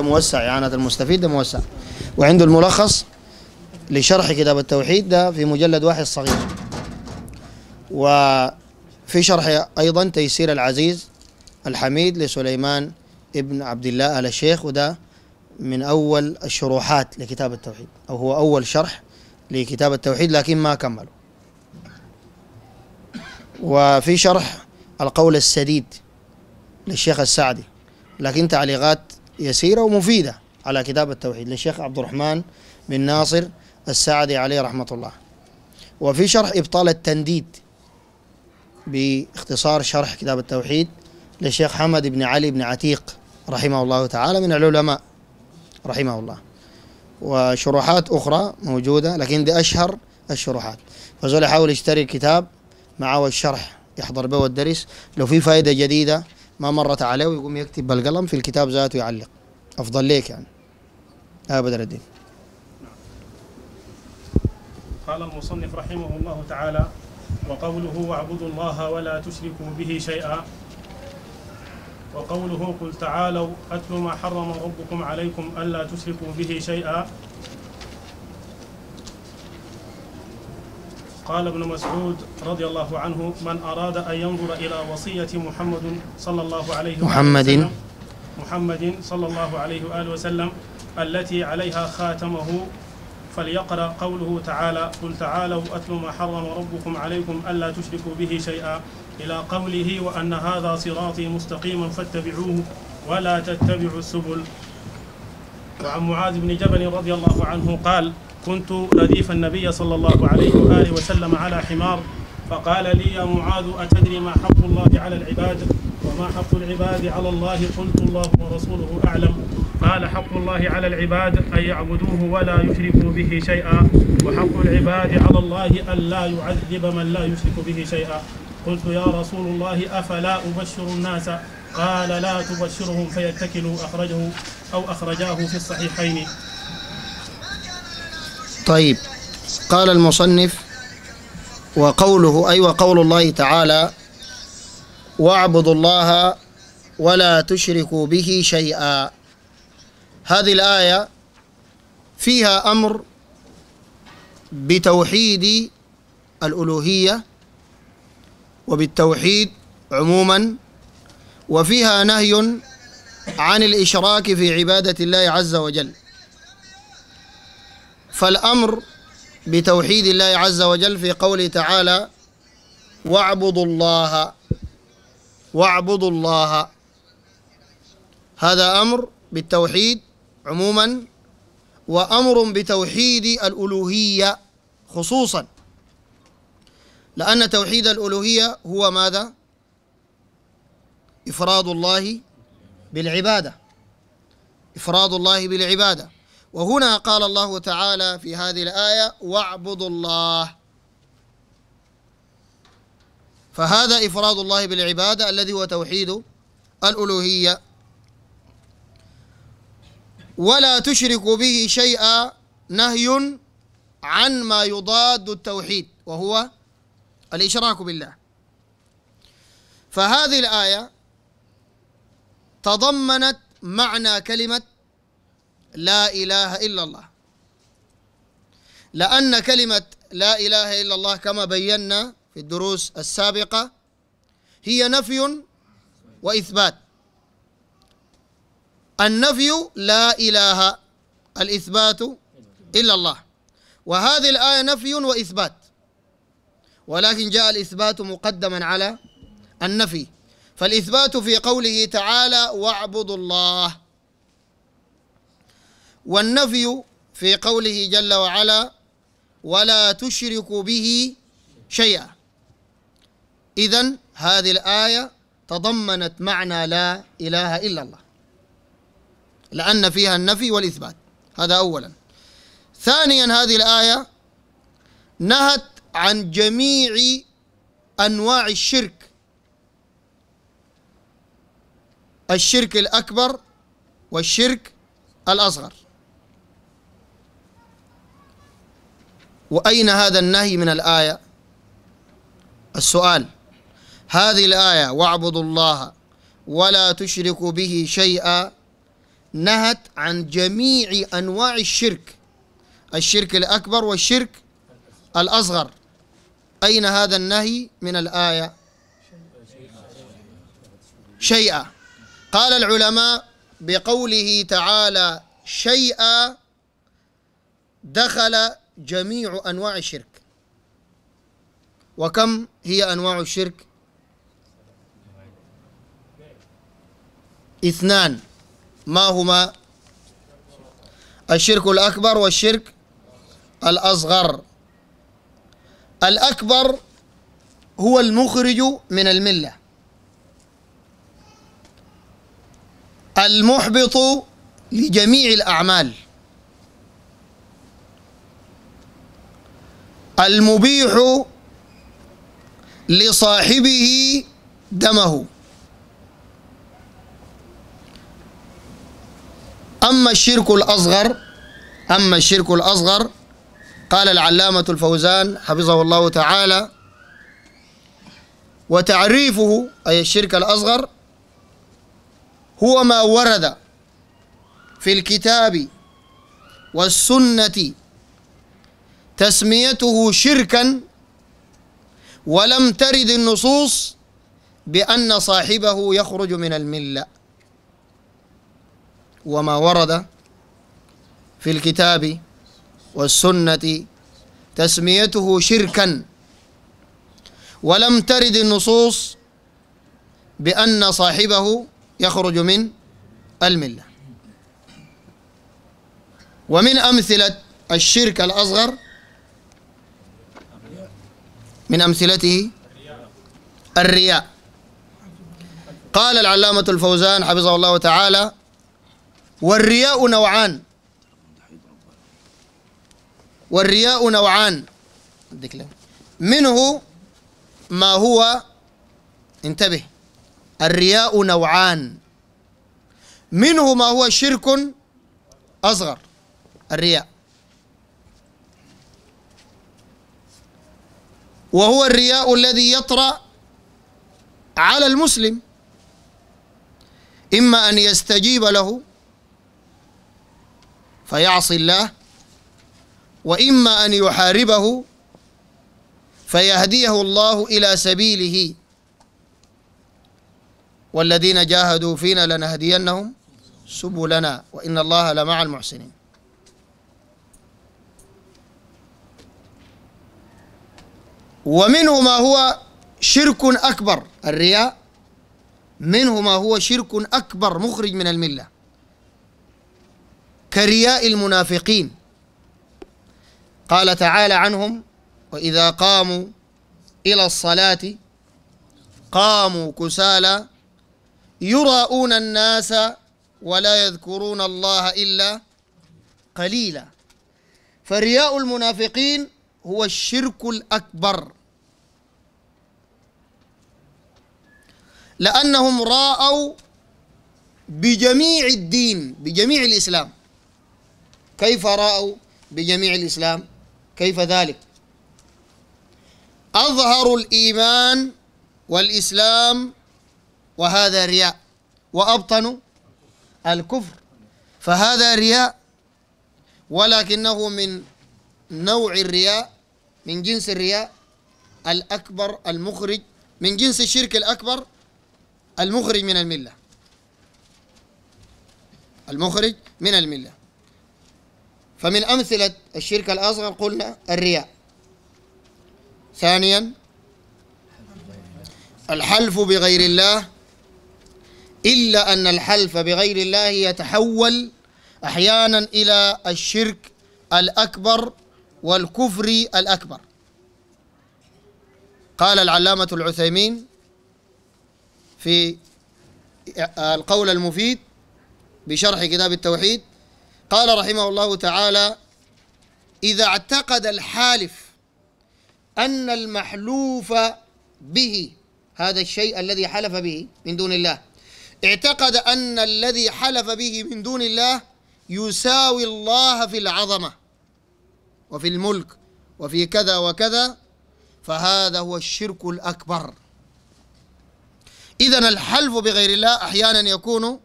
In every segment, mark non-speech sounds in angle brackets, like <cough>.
ده موسع يعني المستفيد ده موسع وعنده الملخص لشرح كتاب التوحيد ده في مجلد واحد صغير وفي شرح أيضا تيسير العزيز الحميد لسليمان ابن عبد الله آل الشيخ وده من أول الشروحات لكتاب التوحيد أو هو أول شرح لكتاب التوحيد لكن ما كمله وفي شرح القول السديد للشيخ السعدي لكن تعليقات يسيرة ومفيدة على كتاب التوحيد للشيخ عبد الرحمن بن ناصر السعدي عليه رحمة الله وفي شرح إبطال التنديد باختصار شرح كتاب التوحيد للشيخ حمد بن علي بن عتيق رحمه الله تعالى من العلماء رحمه الله وشروحات أخرى موجودة لكن دي أشهر الشروحات فزول يحاول يشتري الكتاب معه الشرح يحضر به الدرس لو في فائدة جديدة ما مرت عليه ويقوم يكتب بالقلم في الكتاب ذاته يعلق أفضل ليك يعني ابدا بدر الدين قال المصنف رحمه الله تعالى وقوله واعبدوا الله ولا تشركوا به شيئا وقوله قل تعالوا أتل ما حرم ربكم عليكم ألا تشركوا به شيئا قال ابن مسعود رضي الله عنه من أراد أن ينظر إلى وصية محمد صلى الله عليه وسلم محمد محمد صلى الله عليه وآله وسلم التي عليها خاتمه فليقرأ قوله تعالى قل تعالوا أتل ما حرم ربكم عليكم ألا تشركوا به شيئا إلى قوله وأن هذا صراطي مستقيما فاتبعوه ولا تتبعوا السبل وعن معاذ بن جبل رضي الله عنه قال كنت رديف النبي صلى الله عليه وآله وسلم على حمار فقال لي يا معاذ أتدري ما حق الله على العباد وما حق العباد على الله قلت الله ورسوله أعلم قال حق الله على العباد أن يعبدوه ولا يشركوا به شيئا وحق العباد على الله أن لا يعذب من لا يشرك به شيئا قلت يا رسول الله أفلا أبشر الناس قال لا تبشرهم فيتكلوا أخرجه أو أخرجاه في الصحيحين طيب قال المصنف وقوله أي وقول الله تعالى واعبدوا الله ولا تشركوا به شيئا هذه الآية فيها أمر بتوحيد الألوهية وبالتوحيد عموما وفيها نهي عن الإشراك في عبادة الله عز وجل فالأمر بتوحيد الله عز وجل في قوله تعالى واعبدوا الله واعبدوا الله هذا أمر بالتوحيد عموما وأمر بتوحيد الألوهية خصوصا لأن توحيد الألوهية هو ماذا؟ إفراد الله بالعبادة إفراد الله بالعبادة وهنا قال الله تعالى في هذه الآية واعبدوا الله فهذا إفراد الله بالعبادة الذي هو توحيد الألوهية ولا تشرك به شيئا نهي عن ما يضاد التوحيد وهو الإشراك بالله فهذه الآية تضمنت معنى كلمة لا إله إلا الله لأن كلمة لا إله إلا الله كما بينا في الدروس السابقة هي نفي وإثبات النفي لا إله الإثبات إلا الله وهذه الآية نفي وإثبات ولكن جاء الإثبات مقدما على النفي فالإثبات في قوله تعالى واعبدوا الله والنفي في قوله جل وعلا ولا تشرك به شيئا إذا هذه الآية تضمنت معنى لا إله إلا الله لأن فيها النفي والإثبات هذا أولا ثانيا هذه الآية نهت عن جميع أنواع الشرك الشرك الأكبر والشرك الأصغر وأين هذا النهي من الآية السؤال هذه الآية واعبدوا الله ولا تشركوا به شيئا نهت عن جميع أنواع الشرك الشرك الأكبر والشرك الأصغر أين هذا النهي من الآية شيئا قال العلماء بقوله تعالى شيئا دخل جميع أنواع الشرك وكم هي أنواع الشرك اثنان ما هما الشرك الأكبر والشرك الأصغر الأكبر هو المخرج من الملة المحبط لجميع الأعمال المبيح لصاحبه دمه أما الشرك الأصغر أما الشرك الأصغر قال العلامة الفوزان حفظه الله تعالى وتعريفه أي الشرك الأصغر هو ما ورد في الكتاب والسنة تسميته شركا ولم ترد النصوص بأن صاحبه يخرج من الملة وما ورد في الكتاب والسنة تسميته شركا ولم ترد النصوص بأن صاحبه يخرج من الملة ومن أمثلة الشرك الأصغر من أمثلته الرياء قال العلامة الفوزان حفظه الله تعالى والرياء نوعان والرياء نوعان منه ما هو انتبه الرياء نوعان منه ما هو شرك أصغر الرياء وهو الرياء الذي يطرأ على المسلم إما أن يستجيب له فيعصي الله وإما أن يحاربه فيهديه الله إلى سبيله والذين جاهدوا فينا لنهدينهم سبلنا وإن الله لمع المحسنين ومنه ما هو شرك أكبر الرياء منه ما هو شرك أكبر مخرج من الملة كرياء المنافقين قال تعالى عنهم وإذا قاموا إلى الصلاة قاموا كسالى يراءون الناس ولا يذكرون الله إلا قليلا فرياء المنافقين هو الشرك الأكبر لأنهم رأوا بجميع الدين بجميع الإسلام كيف رأوا بجميع الإسلام كيف ذلك أظهروا الإيمان والإسلام وهذا رياء وأبطنوا الكفر فهذا رياء ولكنه من نوع الرياء من جنس الرياء الأكبر المخرج من جنس الشرك الأكبر المخرج من الملة المخرج من الملة فمن أمثلة الشرك الأصغر قلنا الرياء ثانيا الحلف بغير الله إلا أن الحلف بغير الله يتحول أحيانا إلى الشرك الأكبر والكفر الأكبر قال العلامة العثيمين في القول المفيد بشرح كتاب التوحيد قال رحمه الله تعالى إذا اعتقد الحالف أن المحلوف به هذا الشيء الذي حلف به من دون الله اعتقد أن الذي حلف به من دون الله يساوي الله في العظمة وفي الملك وفي كذا وكذا فهذا هو الشرك الأكبر إذا الحلف بغير الله أحيانا يكون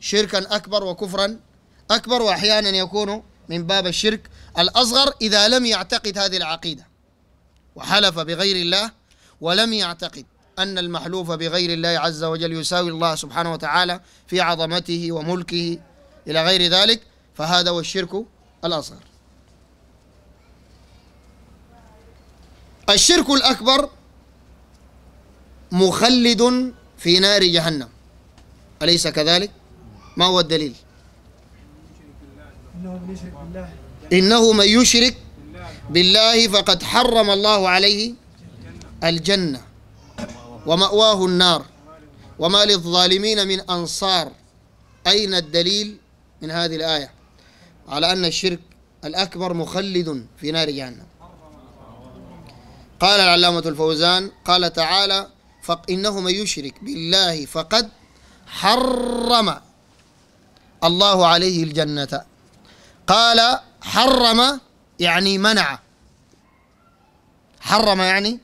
شركا أكبر وكفرا أكبر وأحيانا يكون من باب الشرك الأصغر إذا لم يعتقد هذه العقيدة وحلف بغير الله ولم يعتقد أن المحلوف بغير الله عز وجل يساوي الله سبحانه وتعالى في عظمته وملكه إلى غير ذلك فهذا هو الشرك الأصغر الشرك الأكبر مخلد في نار جهنم أليس كذلك؟ ما هو الدليل؟ إنه من يشرك بالله فقد حرم الله عليه الجنة ومأواه النار وما للظالمين من أنصار أين الدليل من هذه الآية على أن الشرك الأكبر مخلد في نار جهنم قال العلامة الفوزان قال تعالى فإنه من يشرك بالله فقد حرم الله عليه الجنة قال حرم يعني منع حرم يعني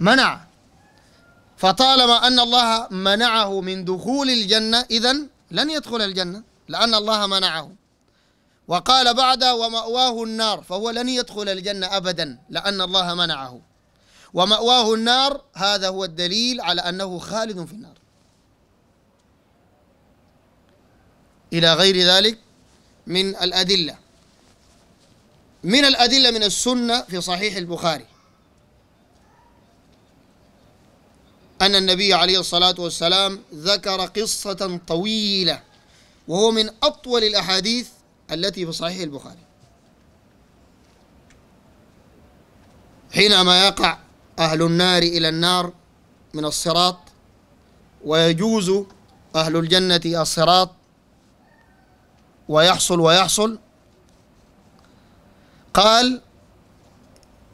منع فطالما أن الله منعه من دخول الجنة إذا لن يدخل الجنة لأن الله منعه وقال بعد ومأواه النار فهو لن يدخل الجنة أبدا لأن الله منعه ومأواه النار هذا هو الدليل على أنه خالد في النار إلى غير ذلك من الأدلة من الأدلة من السنة في صحيح البخاري أن النبي عليه الصلاة والسلام ذكر قصة طويلة وهو من أطول الأحاديث التي في صحيح البخاري حينما يقع أهل النار إلى النار من الصراط ويجوز أهل الجنة الصراط ويحصل ويحصل قال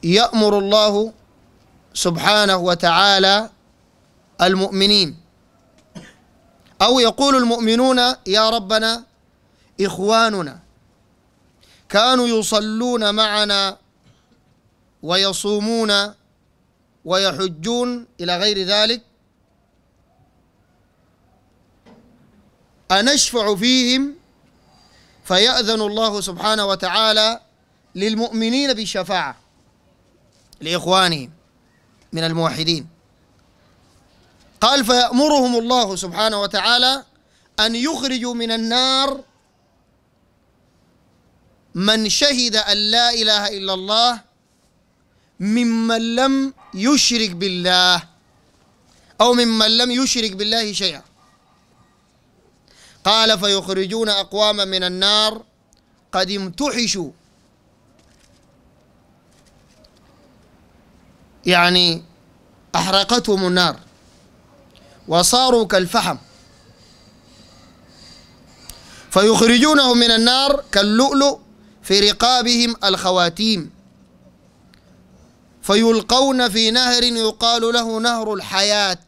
يأمر الله سبحانه وتعالى المؤمنين أو يقول المؤمنون يا ربنا إخواننا كانوا يصلون معنا ويصومون ويحجون إلى غير ذلك أنشفع فيهم فيأذن الله سبحانه وتعالى للمؤمنين بالشفاعة لإخوانهم من الموحدين قال فيأمرهم الله سبحانه وتعالى أن يخرجوا من النار من شهد أن لا إله إلا الله ممن لم يشرك بالله أو ممن لم يشرك بالله شيئا قال فيخرجون أقواما من النار قد امتحشوا يعني أحرقتهم النار وصاروا كالفحم فيخرجونهم من النار كاللؤلؤ في رقابهم الخواتيم فيلقون في نهر يقال له نهر الحياة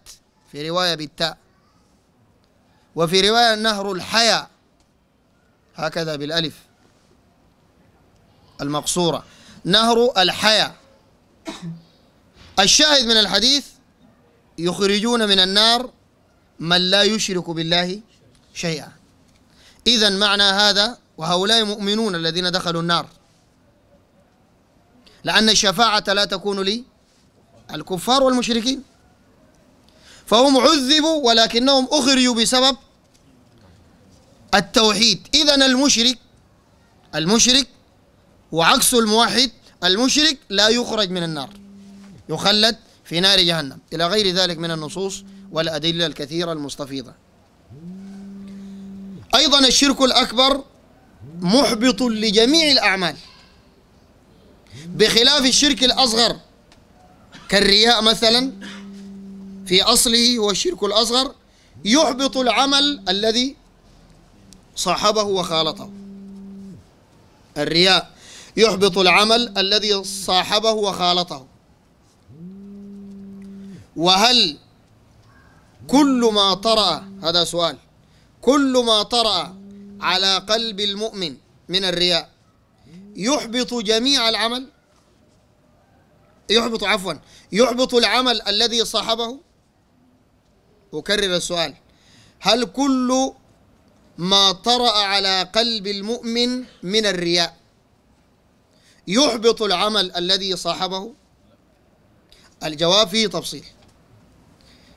في رواية بالتاء وفي رواية نهر الحياة هكذا بالألف المقصورة نهر الحياة الشاهد من الحديث يخرجون من النار من لا يشرك بالله شيئا إذا معنى هذا وهؤلاء مؤمنون الذين دخلوا النار لأن الشفاعة لا تكون لي الكفار والمشركين فهم عذبوا ولكنهم أخرجوا بسبب التوحيد إذا المشرك المشرك وعكس الموحد المشرك لا يخرج من النار يخلد في نار جهنم إلى غير ذلك من النصوص والأدلة الكثيرة المستفيضة أيضا الشرك الأكبر محبط لجميع الأعمال بخلاف الشرك الأصغر كالرياء مثلا في أصله هو الشرك الأصغر يحبط العمل الذي صاحبه وخالطه الرياء يحبط العمل الذي صاحبه وخالطه وهل كل ما طرأ هذا سؤال كل ما طرأ على قلب المؤمن من الرياء يحبط جميع العمل يحبط عفوا يحبط العمل الذي صاحبه أكرر السؤال هل كل ما طرأ على قلب المؤمن من الرياء يحبط العمل الذي صاحبه الجواب فيه تفصيل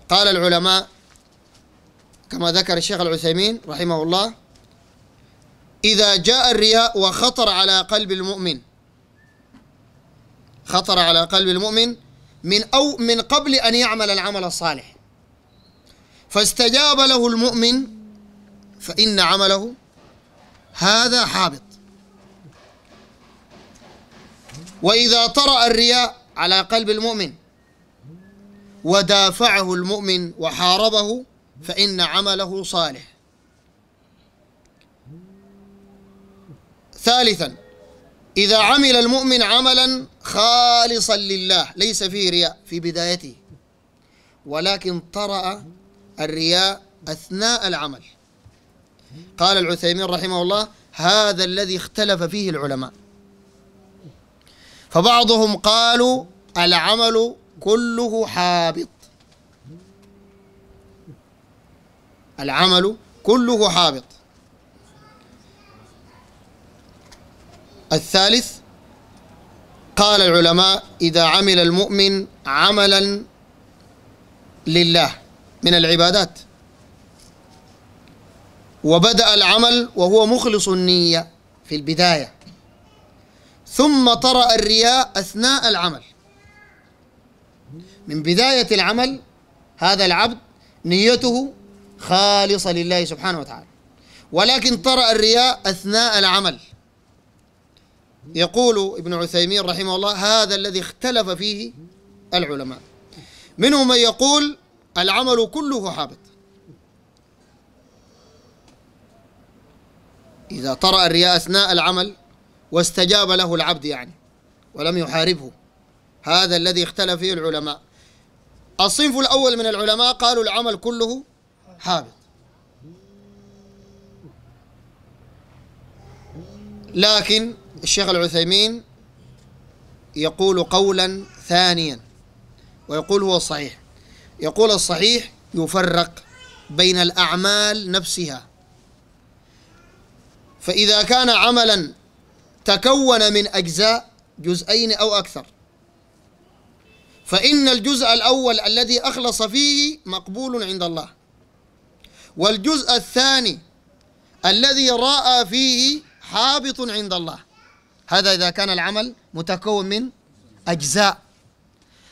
قال العلماء كما ذكر الشيخ العثيمين رحمه الله إذا جاء الرياء وخطر على قلب المؤمن خطر على قلب المؤمن من أو من قبل أن يعمل العمل الصالح فاستجاب له المؤمن فإن عمله هذا حابط وإذا طرأ الرياء على قلب المؤمن ودافعه المؤمن وحاربه فإن عمله صالح ثالثا إذا عمل المؤمن عملا خالصا لله ليس فيه رياء في بدايته ولكن طرأ الرياء أثناء العمل قال العثيمين رحمه الله هذا الذي اختلف فيه العلماء فبعضهم قالوا العمل كله حابط العمل كله حابط الثالث قال العلماء إذا عمل المؤمن عملا لله من العبادات وبدأ العمل وهو مخلص النية في البداية ثم طرأ الرياء أثناء العمل من بداية العمل هذا العبد نيته خالصة لله سبحانه وتعالى ولكن طرأ الرياء أثناء العمل يقول ابن عثيمين رحمه الله هذا الذي اختلف فيه العلماء منهم من يقول العمل كله حابط إذا طرأ الرياء أثناء العمل واستجاب له العبد يعني ولم يحاربه هذا الذي اختلف فيه العلماء الصنف الأول من العلماء قالوا العمل كله حابط لكن الشيخ العثيمين يقول قولا ثانيا ويقول هو صحيح يقول الصحيح يفرق بين الأعمال نفسها فإذا كان عملا تكون من أجزاء جزئين أو أكثر فإن الجزء الأول الذي أخلص فيه مقبول عند الله والجزء الثاني الذي رأى فيه حابط عند الله هذا إذا كان العمل متكون من أجزاء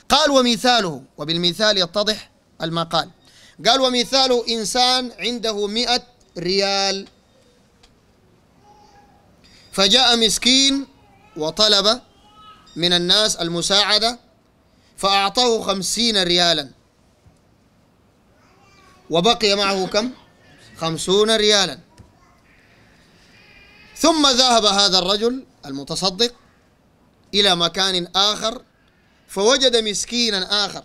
قال ومثاله وبالمثال يتضح المقال قال ومثاله إنسان عنده مئة ريال فجاء مسكين وطلب من الناس المساعدة فأعطاه خمسين ريالا وبقي معه كم؟ خمسون ريالا ثم ذهب هذا الرجل المتصدق إلى مكان آخر فوجد مسكينا آخر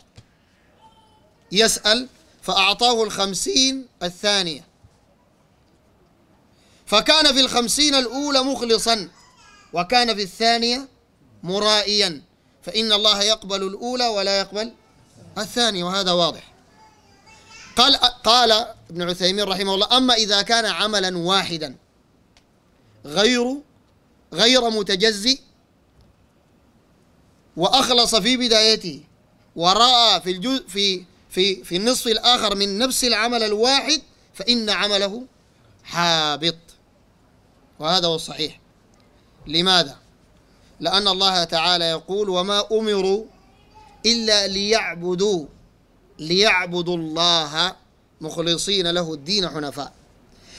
يسأل فأعطاه الخمسين الثانية فكان في الخمسين الأولى مخلصا وكان في الثانية مرائيا فإن الله يقبل الأولى ولا يقبل الثانية وهذا واضح قال قال ابن عثيمين رحمه الله أما إذا كان عملا واحدا غير غير متجزي وأخلص في بدايته ورأى في الجزء في في في النصف الآخر من نفس العمل الواحد فإن عمله حابط وهذا هو الصحيح لماذا؟ لأن الله تعالى يقول وما أمروا إلا ليعبدوا ليعبدوا الله مخلصين له الدين حنفاء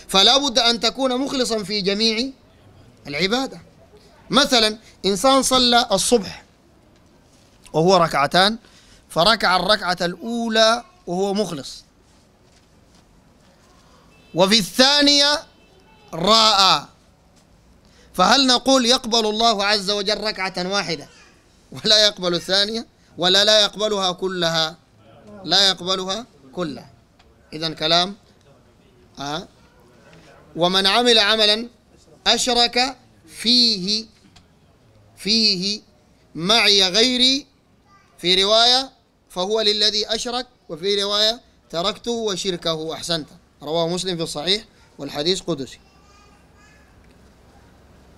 فلا بد أن تكون مخلصا في جميع العبادة مثلا إنسان صلى الصبح وهو ركعتان فركع الركعة الأولى وهو مخلص وفي الثانية راء فهل نقول يقبل الله عز وجل ركعة واحدة ولا يقبل الثانية ولا لا يقبلها كلها لا يقبلها كلها إذا كلام آه ومن عمل عملا أشرك فيه فيه معي غيري في رواية فهو للذي أشرك وفي رواية تركته وشركه أحسنت رواه مسلم في الصحيح والحديث قدسي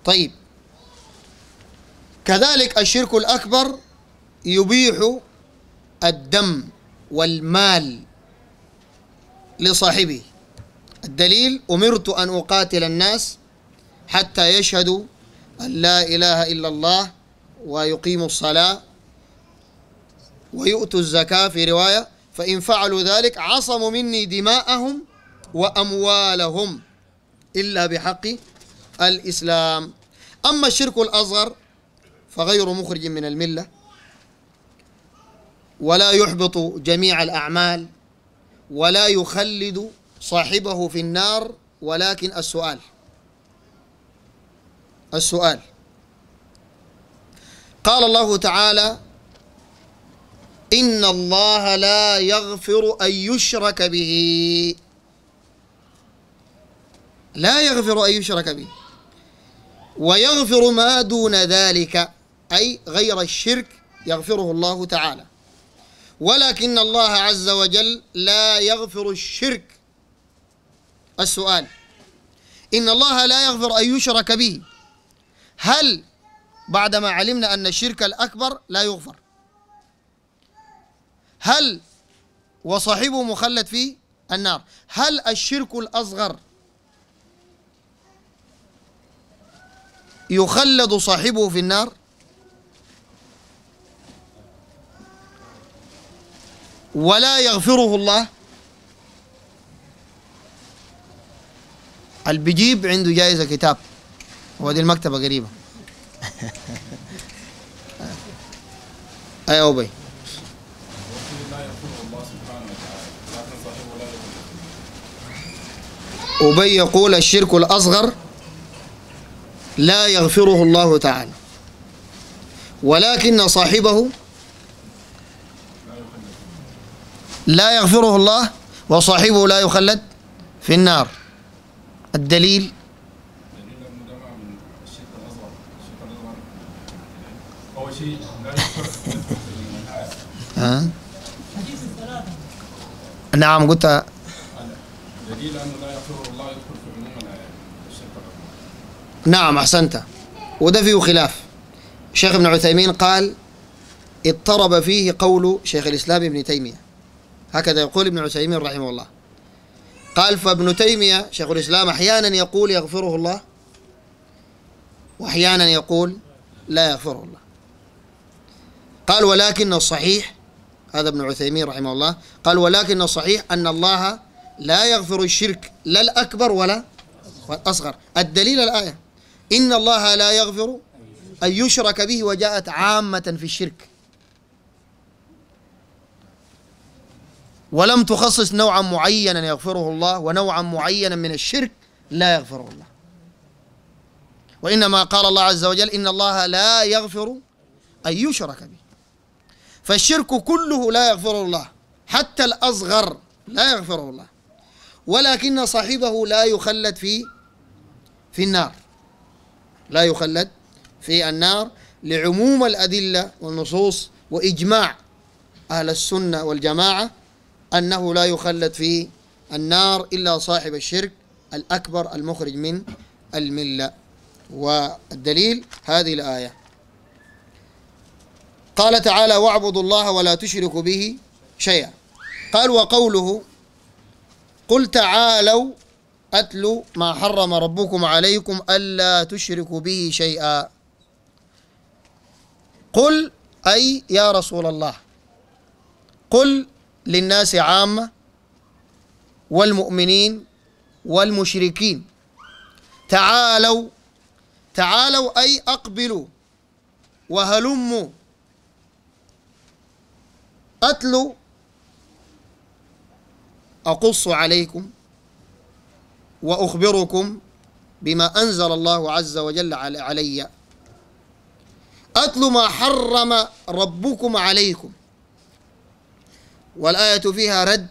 طيب كذلك الشرك الأكبر يبيح الدم والمال لصاحبه الدليل أمرت أن أقاتل الناس حتى يشهدوا أن لا إله إلا الله ويقيموا الصلاة ويؤتوا الزكاة في رواية فإن فعلوا ذلك عصموا مني دماءهم وأموالهم إلا بحق الإسلام أما الشرك الأصغر فغير مخرج من الملة ولا يحبط جميع الأعمال ولا يخلد صاحبه في النار ولكن السؤال السؤال قال الله تعالى إن الله لا يغفر أن يشرك به لا يغفر أن يشرك به ويغفر ما دون ذلك أي غير الشرك يغفره الله تعالى ولكن الله عز وجل لا يغفر الشرك السؤال إن الله لا يغفر أن يشرك به هل بعدما علمنا أن الشرك الأكبر لا يغفر هل وصاحبه مخلد في النار هل الشرك الأصغر يخلد صاحبه في النار ولا يغفره الله البجيب عنده جائزة كتاب هو دي المكتبة قريبة أي أبي أبي يقول الشرك الأصغر لا يغفره الله تعالى ولكن صاحبه لا يغفره الله وصاحبه لا يخلد في النار الدليل ها؟ حديث الثلاثة نعم قلت دليل انه لا يقر الله يدخل في عموم الآيات نعم احسنت وده فيه خلاف شيخ ابن عثيمين قال اضطرب فيه قول شيخ الاسلام ابن تيميه هكذا يقول ابن عثيمين رحمه الله قال فابن تيميه شيخ الاسلام احيانا يقول يغفره الله واحيانا يقول لا يغفره الله قال ولكن الصحيح هذا ابن عثيمين رحمه الله قال ولكن الصحيح أن الله لا يغفر الشرك لا الأكبر ولا الأصغر الدليل الآية إن الله لا يغفر أن يشرك به وجاءت عامة في الشرك ولم تخصص نوعا معينا يغفره الله ونوعا معينا من الشرك لا يغفره الله وإنما قال الله عز وجل إن الله لا يغفر أن يشرك به فالشرك كله لا يغفره الله حتى الأصغر لا يغفره الله ولكن صاحبه لا يخلد في في النار لا يخلد في النار لعموم الأدلة والنصوص وإجماع أهل السنة والجماعة أنه لا يخلد في النار إلا صاحب الشرك الأكبر المخرج من الملة والدليل هذه الآية قال تعالى واعبدوا الله ولا تشركوا به شيئا قال وقوله قل تعالوا أتل ما حرم ربكم عليكم ألا تشركوا به شيئا قل أي يا رسول الله قل للناس عامة والمؤمنين والمشركين تعالوا تعالوا أي أقبلوا وهلموا أتلو أقص عليكم وأخبركم بما أنزل الله عز وجل علي أتلو ما حرم ربكم عليكم والآية فيها رد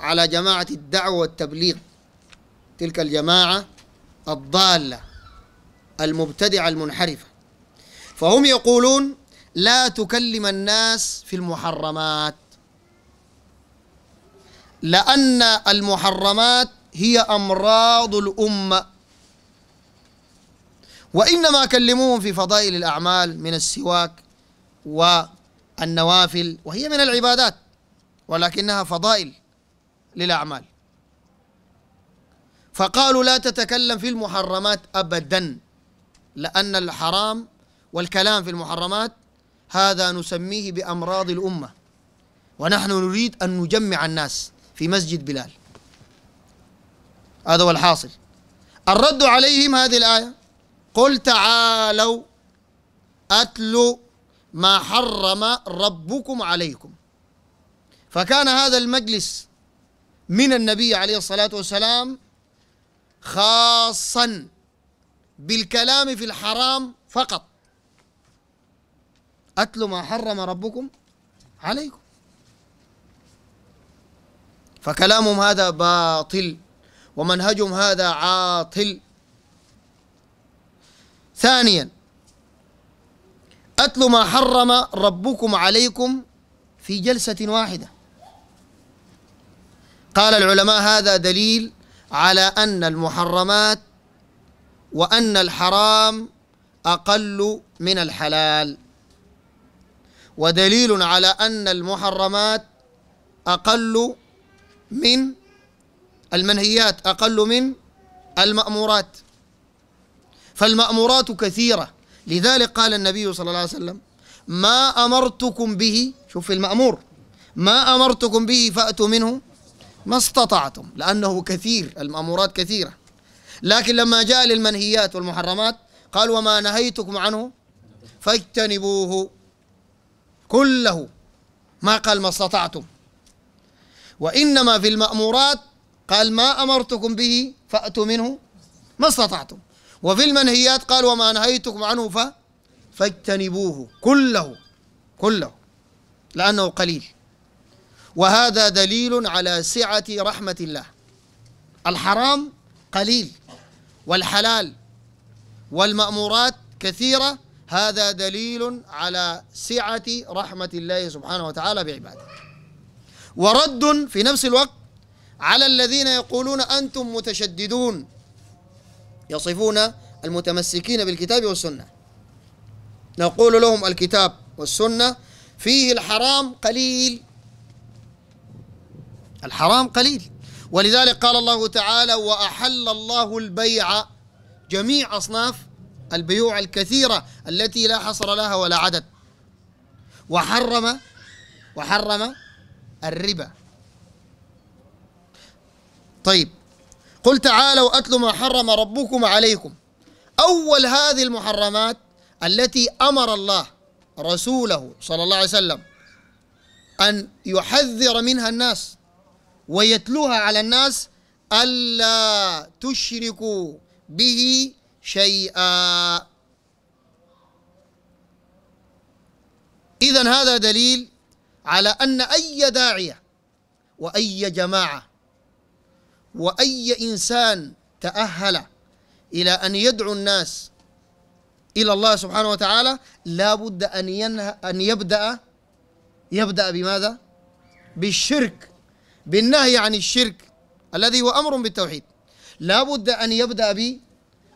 على جماعة الدعوة والتبليغ تلك الجماعة الضالة المبتدعة المنحرفة فهم يقولون لا تكلم الناس في المحرمات لأن المحرمات هي أمراض الأمة وإنما كلموهم في فضائل الأعمال من السواك والنوافل وهي من العبادات ولكنها فضائل للأعمال فقالوا لا تتكلم في المحرمات أبدا لأن الحرام والكلام في المحرمات هذا نسميه بأمراض الأمة ونحن نريد أن نجمع الناس في مسجد بلال هذا هو الحاصل الرد عليهم هذه الآية قل تعالوا أتلوا ما حرم ربكم عليكم فكان هذا المجلس من النبي عليه الصلاة والسلام خاصا بالكلام في الحرام فقط أتلوا ما حرم ربكم عليكم فكلامهم هذا باطل ومنهجهم هذا عاطل ثانيا أتلوا ما حرم ربكم عليكم في جلسة واحدة قال العلماء هذا دليل على أن المحرمات وأن الحرام أقل من الحلال ودليل على أن المحرمات أقل من المنهيات أقل من المأمورات فالمأمورات كثيرة لذلك قال النبي صلى الله عليه وسلم ما أمرتكم به شوف المأمور ما أمرتكم به فأتوا منه ما استطعتم لأنه كثير المأمورات كثيرة لكن لما جاء للمنهيات والمحرمات قال وما نهيتكم عنه فاجتنبوه كله ما قال ما استطعتم وإنما في المأمورات قال ما أمرتكم به فأتوا منه ما استطعتم وفي المنهيات قال وما نهيتكم عنه ف فاجتنبوه كله كله لأنه قليل وهذا دليل على سعة رحمة الله الحرام قليل والحلال والمأمورات كثيرة هذا دليل على سعة رحمة الله سبحانه وتعالى بعباده ورد في نفس الوقت على الذين يقولون أنتم متشددون يصفون المتمسكين بالكتاب والسنة نقول لهم الكتاب والسنة فيه الحرام قليل الحرام قليل ولذلك قال الله تعالى وأحل الله البيع جميع أصناف البيوع الكثيرة التي لا حصر لها ولا عدد وحرم وحرم الربا طيب قل تعالوا أتلوا ما حرم ربكم عليكم أول هذه المحرمات التي أمر الله رسوله صلى الله عليه وسلم أن يحذر منها الناس ويتلوها على الناس ألا تشركوا به شيئا إذا هذا دليل على أن أي داعية وأي جماعة وأي إنسان تأهل إلى أن يدعو الناس إلى الله سبحانه وتعالى لا بد أن ينهى أن يبدأ يبدأ بماذا؟ بالشرك بالنهي عن الشرك الذي هو أمر بالتوحيد لا بد أن يبدأ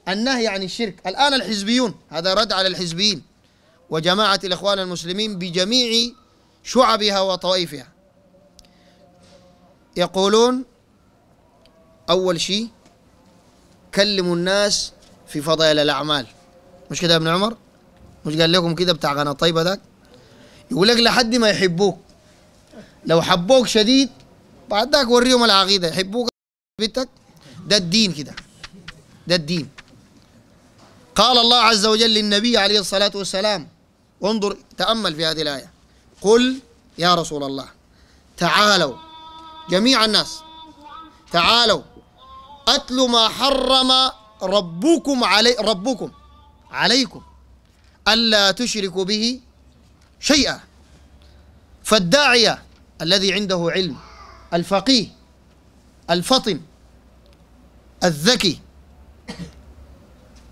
النهي عن الشرك الآن الحزبيون هذا رد على الحزبيين وجماعة الإخوان المسلمين بجميع شعبها وطوائفها يقولون أول شيء كلموا الناس في فضائل الأعمال مش كده يا ابن عمر مش قال لكم كده بتاع غنى الطيبة ذاك يقول لك لحد ما يحبوك لو حبوك شديد بعد ذاك وريهم العقيدة يحبوك بيتك ده الدين كده ده الدين قال الله عز وجل للنبي عليه الصلاة والسلام انظر تأمل في هذه الآية قل يا رسول الله تعالوا جميع الناس تعالوا أتلوا ما حرم ربكم علي ربكم عليكم ألا تشركوا به شيئا فالداعية الذي عنده علم الفقيه الفطن الذكي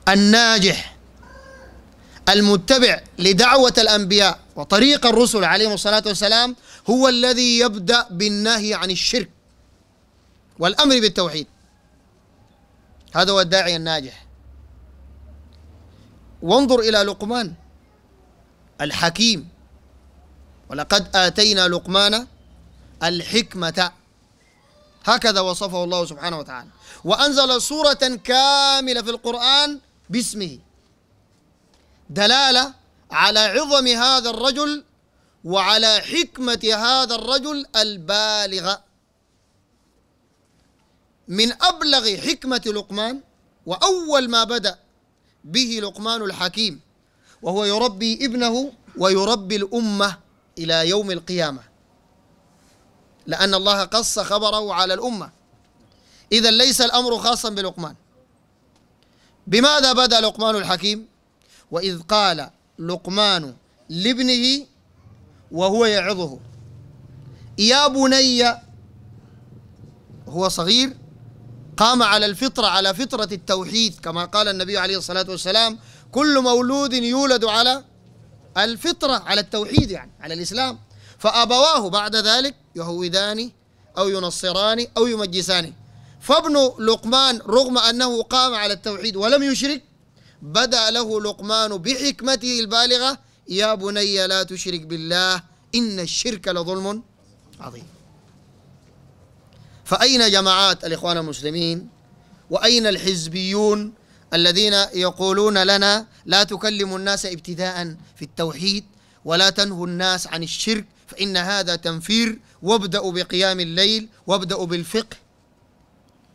الناجح المتبع لدعوة الأنبياء وطريق الرسل عليهم الصلاة والسلام هو الذي يبدأ بالنهي عن الشرك والأمر بالتوحيد هذا هو الداعي الناجح وانظر إلى لقمان الحكيم ولقد آتينا لقمان الحكمة هكذا وصفه الله سبحانه وتعالى وأنزل سورة كاملة في القرآن باسمه دلاله على عظم هذا الرجل وعلى حكمه هذا الرجل البالغه من ابلغ حكمه لقمان واول ما بدا به لقمان الحكيم وهو يربي ابنه ويربي الامه الى يوم القيامه لان الله قص خبره على الامه اذا ليس الامر خاصا بلقمان بماذا بدا لقمان الحكيم واذ قال لقمان لابنه وهو يعظه يا بني هو صغير قام على الفطره على فطره التوحيد كما قال النبي عليه الصلاه والسلام كل مولود يولد على الفطره على التوحيد يعني على الاسلام فابواه بعد ذلك يهودان او ينصران او يمجسانه فابن لقمان رغم أنه قام على التوحيد ولم يشرك بدا له لقمان بحكمته البالغه يا بني لا تشرك بالله ان الشرك لظلم عظيم فاين جماعات الاخوان المسلمين واين الحزبيون الذين يقولون لنا لا تكلم الناس ابتداء في التوحيد ولا تنهوا الناس عن الشرك فان هذا تنفير وابداوا بقيام الليل وابداوا بالفقه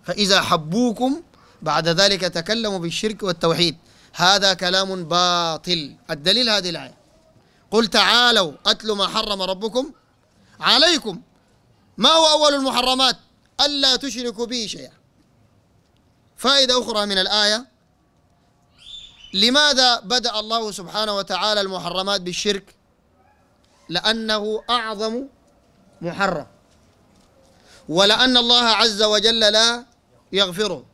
فإذا حبوكم بعد ذلك تكلموا بالشرك والتوحيد هذا كلام باطل الدليل هذه الآية قل تعالوا أتلوا ما حرم ربكم عليكم ما هو أول المحرمات ألا تشركوا به شيئا فائدة أخرى من الآية لماذا بدأ الله سبحانه وتعالى المحرمات بالشرك لأنه أعظم محرم ولأن الله عز وجل لا يغفره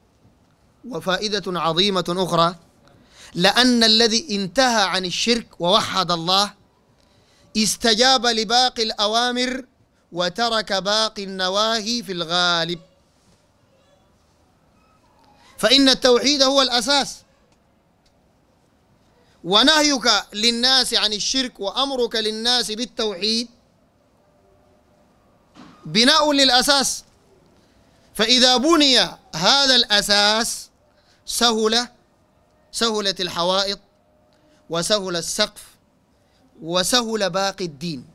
وفائدة عظيمة أخرى لأن الذي انتهى عن الشرك ووحد الله استجاب لباقي الأوامر وترك باقي النواهي في الغالب فإن التوحيد هو الأساس ونهيك للناس عن الشرك وأمرك للناس بالتوحيد بناء للأساس فإذا بني هذا الأساس سهل سهلت الحوائط وسهل السقف وسهل باقي الدين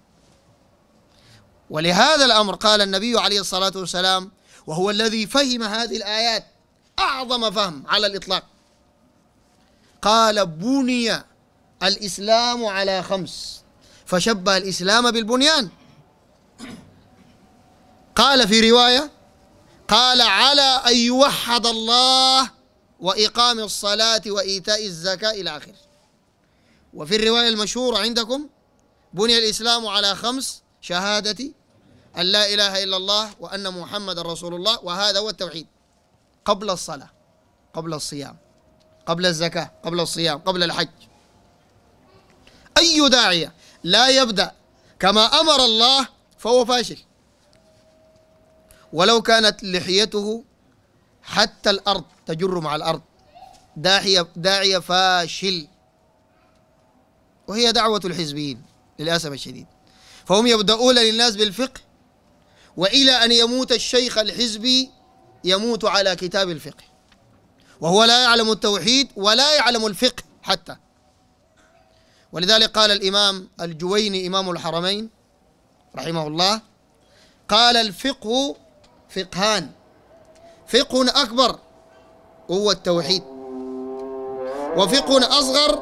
ولهذا الأمر قال النبي عليه الصلاة والسلام وهو الذي فهم هذه الآيات أعظم فهم على الإطلاق قال بني الإسلام على خمس فشبه الإسلام بالبنيان قال في رواية قال على أن يوحد الله وإقام الصلاة وإيتاء الزكاة إلى آخره وفي الرواية المشهورة عندكم بني الإسلام على خمس شهادة أن لا إله إلا الله وأن محمد رسول الله وهذا هو التوحيد قبل الصلاة قبل الصيام قبل الزكاة قبل الصيام قبل الحج أي داعية لا يبدأ كما أمر الله فهو فاشل ولو كانت لحيته حتى الأرض تجر مع الأرض داعية, داعية فاشل وهي دعوة الحزبيين للأسف الشديد فهم يبدؤون للناس بالفقه وإلى أن يموت الشيخ الحزبي يموت على كتاب الفقه وهو لا يعلم التوحيد ولا يعلم الفقه حتى ولذلك قال الإمام الجويني إمام الحرمين رحمه الله قال الفقه فقهان فقه أكبر وهو التوحيد وفقه أصغر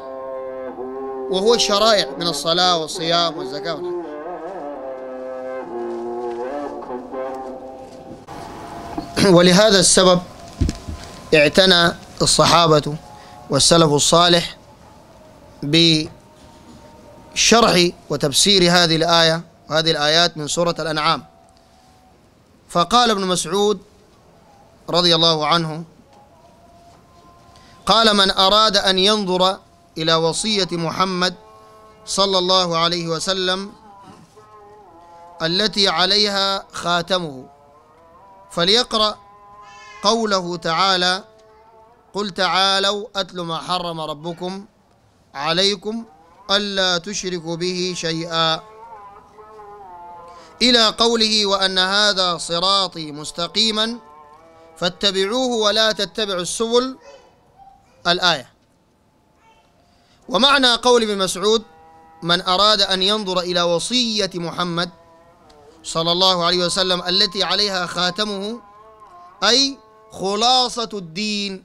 وهو الشرائع من الصلاة والصيام والزكاة ولهذا السبب اعتنى الصحابة والسلف الصالح بشرح وتفسير هذه الآية وهذه الآيات من سورة الأنعام فقال ابن مسعود رضي الله عنه قال من أراد أن ينظر إلى وصية محمد صلى الله عليه وسلم التي عليها خاتمه فليقرأ قوله تعالى قل تعالوا أتل ما حرم ربكم عليكم ألا تشركوا به شيئا إلى قوله وأن هذا صراطي مستقيما فاتبعوه ولا تتبعوا السبل الآية ومعنى قول ابن مسعود من أراد أن ينظر إلى وصية محمد صلى الله عليه وسلم التي عليها خاتمه أي خلاصة الدين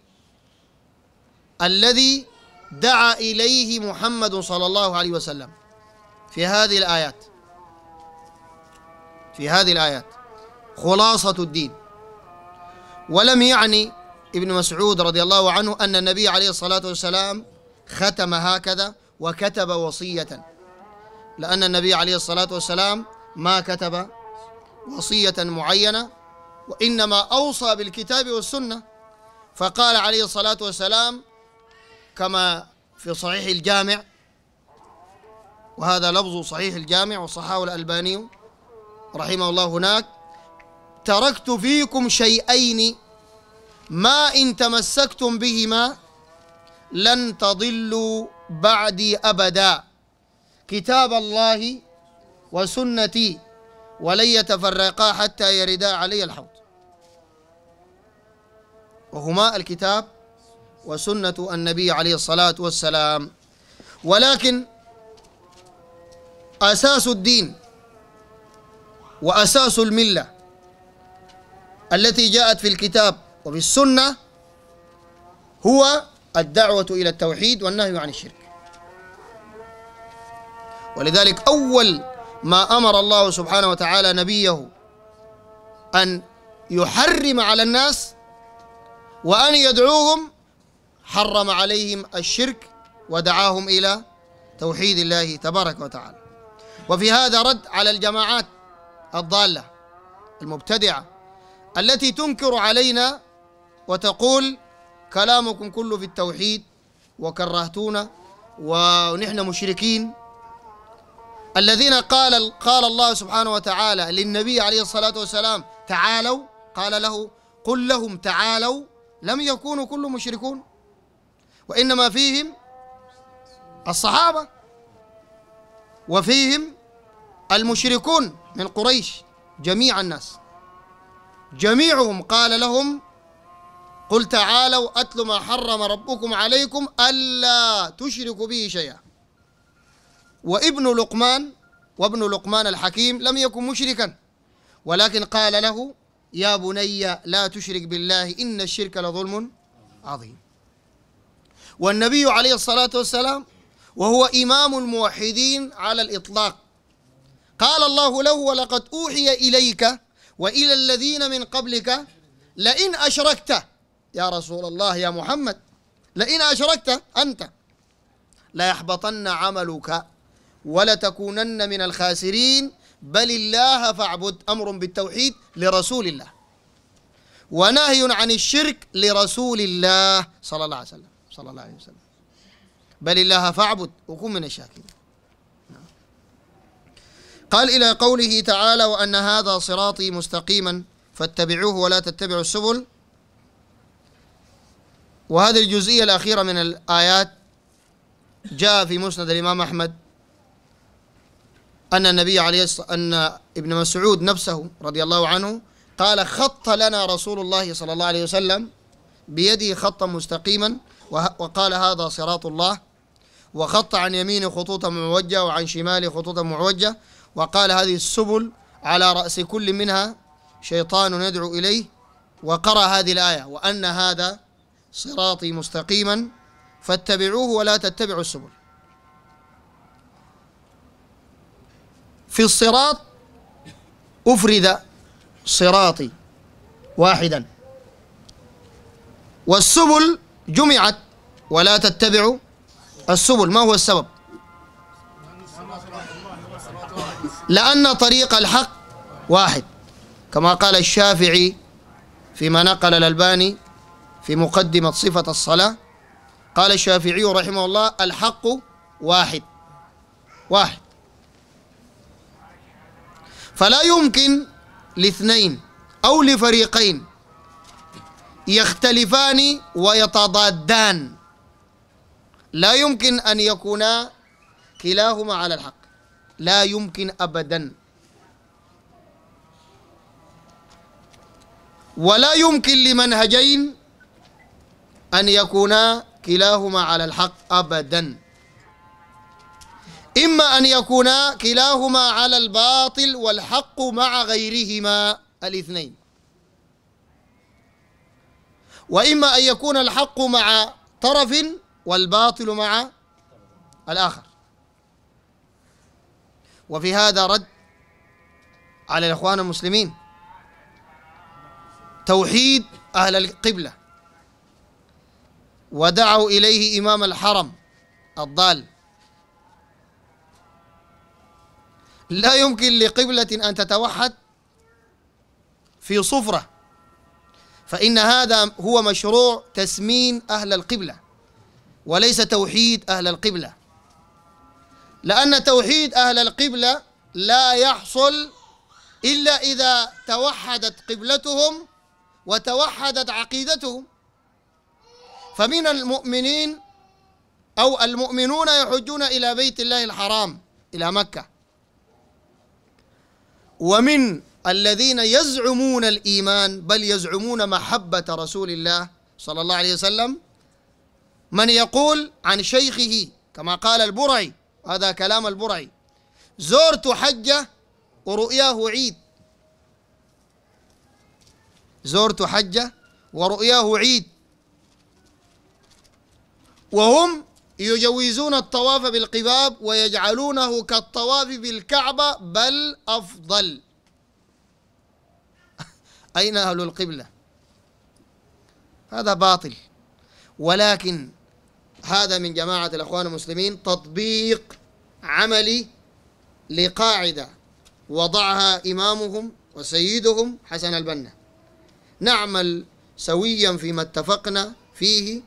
الذي دعا إليه محمد صلى الله عليه وسلم في هذه الآيات في هذه الآيات خلاصة الدين ولم يعني ابن مسعود رضي الله عنه أن النبي عليه الصلاة والسلام ختم هكذا وكتب وصية لأن النبي عليه الصلاة والسلام ما كتب وصية معينة وإنما أوصى بالكتاب والسنة فقال عليه الصلاة والسلام كما في صحيح الجامع وهذا لفظ صحيح الجامع وصححه الألباني رحمه الله هناك تركت فيكم شيئين ما إن تمسكتم بهما لن تضلوا بعدي أبدا كتاب الله وسنتي ولن يتفرقا حتى يردا علي الحوض وهما الكتاب وسنة النبي عليه الصلاة والسلام ولكن أساس الدين وأساس الملة التي جاءت في الكتاب وفي السنة هو الدعوة إلى التوحيد والنهي عن الشرك ولذلك أول ما أمر الله سبحانه وتعالى نبيه أن يحرم على الناس وأن يدعوهم حرم عليهم الشرك ودعاهم إلى توحيد الله تبارك وتعالى وفي هذا رد على الجماعات الضالة المبتدعة التي تنكر علينا وتقول كلامكم كله في التوحيد وكرهتونا ونحن مشركين الذين قال قال الله سبحانه وتعالى للنبي عليه الصلاة والسلام تعالوا قال له قل لهم تعالوا لم يكونوا كل مشركون وإنما فيهم الصحابة وفيهم المشركون من قريش جميع الناس جميعهم قال لهم قل تعالوا أتل ما حرم ربكم عليكم ألا تشركوا به شيئا وابن لقمان وابن لقمان الحكيم لم يكن مشركا ولكن قال له يا بني لا تشرك بالله إن الشرك لظلم عظيم والنبي عليه الصلاة والسلام وهو إمام الموحدين على الإطلاق قال الله له ولقد أوحي إليك وإلى الذين من قبلك لئن أشركت يا رسول الله يا محمد لئن أشركت أنت ليحبطن عملك ولتكونن من الخاسرين بل الله فاعبد أمر بالتوحيد لرسول الله ونهي عن الشرك لرسول الله صلى الله عليه وسلم صلى الله عليه وسلم بل الله فاعبد وكن من الشاكرين قال إلى قوله تعالى وأن هذا صراطي مستقيما فاتبعوه ولا تتبعوا السبل وهذه الجزئية الأخيرة من الآيات جاء في مسند الإمام أحمد أن النبي عليه الصلاة أن ابن مسعود نفسه رضي الله عنه قال خط لنا رسول الله صلى الله عليه وسلم بيده خطا مستقيما وقال هذا صراط الله وخط عن يمينه خطوطا موجهة وعن شماله خطوطا موجهة وقال هذه السبل على رأس كل منها شيطان يدعو إليه وقرأ هذه الآية وأن هذا صراطي مستقيما فاتبعوه ولا تتبعوا السبل في الصراط أفرد صراطي واحدا والسبل جمعت ولا تتبعوا السبل ما هو السبب لأن طريق الحق واحد كما قال الشافعي فيما نقل الألباني في مقدمة صفة الصلاة قال الشافعي رحمه الله الحق واحد واحد فلا يمكن لاثنين أو لفريقين يختلفان ويتضادان لا يمكن أن يكونا كلاهما على الحق لا يمكن أبدا ولا يمكن لمنهجين أن يكونا كلاهما على الحق أبدا إما أن يكونا كلاهما على الباطل والحق مع غيرهما الاثنين وإما أن يكون الحق مع طرف والباطل مع الآخر وفي هذا رد على الإخوان المسلمين توحيد أهل القبلة ودعوا إليه إمام الحرم الضال لا يمكن لقبلة أن تتوحد في صفرة فإن هذا هو مشروع تسمين أهل القبلة وليس توحيد أهل القبلة لأن توحيد أهل القبلة لا يحصل إلا إذا توحدت قبلتهم وتوحدت عقيدتهم فمن المؤمنين أو المؤمنون يحجون إلى بيت الله الحرام إلى مكة ومن الذين يزعمون الإيمان بل يزعمون محبة رسول الله صلى الله عليه وسلم من يقول عن شيخه كما قال البرعي هذا كلام البرعي زرت حجة ورؤياه عيد زرت حجة ورؤياه عيد وهم يجوزون الطواف بالقباب ويجعلونه كالطواف بالكعبة بل أفضل <laughs> أين أهل القبلة هذا باطل ولكن هذا من جماعة الأخوان المسلمين تطبيق عملي لقاعدة وضعها إمامهم وسيدهم حسن البنا نعمل سويا فيما اتفقنا فيه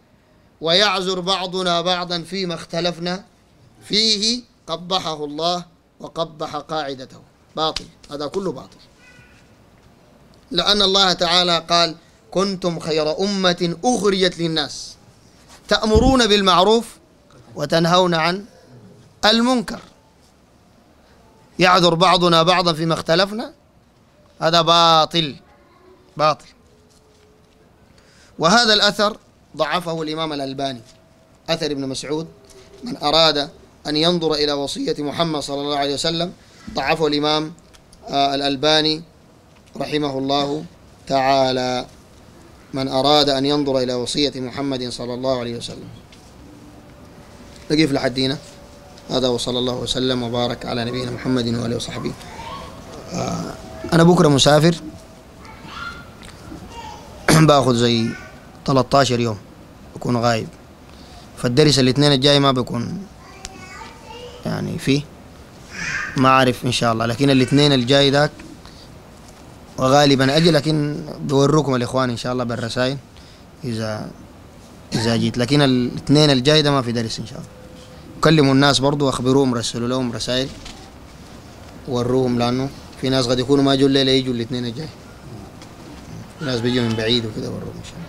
ويعذر بعضنا بعضا فيما اختلفنا فيه قبحه الله وقبح قاعدته باطل هذا كله باطل لأن الله تعالى قال كنتم خير أمة أخرجت للناس تأمرون بالمعروف وتنهون عن المنكر يعذر بعضنا بعضا فيما اختلفنا هذا باطل باطل وهذا الأثر ضعفه الإمام الألباني أثر ابن مسعود من أراد أن ينظر إلى وصية محمد صلى الله عليه وسلم ضعفه الإمام آه، الألباني رحمه الله تعالى من أراد أن ينظر إلى وصية محمد صلى الله عليه وسلم نقف لحدينا هذا وصلى الله وسلم وبارك على نبينا محمد وآله وصحبه آه، أنا بكرة مسافر <clears throat> باخذ زي 13 يوم بكون غايب فالدرس الاثنين الجاي ما بكون يعني فيه ما اعرف ان شاء الله لكن الاثنين الجاي ذاك وغالبا اجي لكن بوروكم الاخوان ان شاء الله بالرسائل اذا اذا جيت لكن الاثنين الجاي ده ما في درس ان شاء الله كلموا الناس برضو واخبروهم رسلوا لهم رسائل وروهم لانه في ناس قد يكونوا ما جوا الليله يجوا الاثنين الجاي ناس بيجوا من بعيد وكذا وروهم ان شاء الله